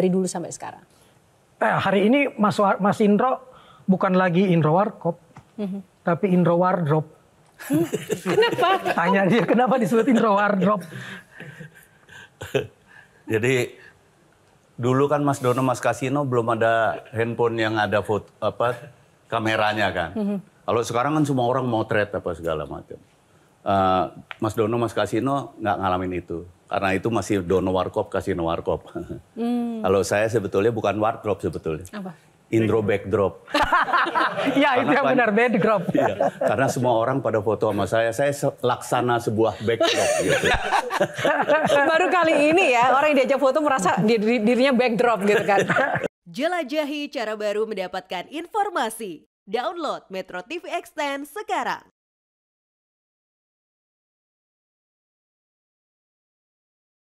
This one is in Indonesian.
dari dulu sampai sekarang? Eh, hari ini Mas, Mas Indro bukan lagi Indro Warkop, mm-hmm. tapi Indro Wardrop. Hmm? kenapa? Tanya dia kenapa disebut Indro Wardrop. Jadi dulu kan Mas Dono Mas Kasino belum ada handphone yang ada foto apa kameranya kan. Mm-hmm. Kalau sekarang kan semua orang motret apa segala macam. Uh, Mas Dono Mas Kasino nggak ngalamin itu karena itu masih dono warkop kasih no warkop. Hmm. Kalau saya sebetulnya bukan warkop sebetulnya. Apa? Intro backdrop. ya karena itu yang benar backdrop. Iya, karena semua orang pada foto sama saya, saya laksana sebuah backdrop gitu. Baru kali ini ya orang yang diajak foto merasa dir dirinya backdrop gitu kan. Jelajahi cara baru mendapatkan informasi. Download Metro TV Extend sekarang.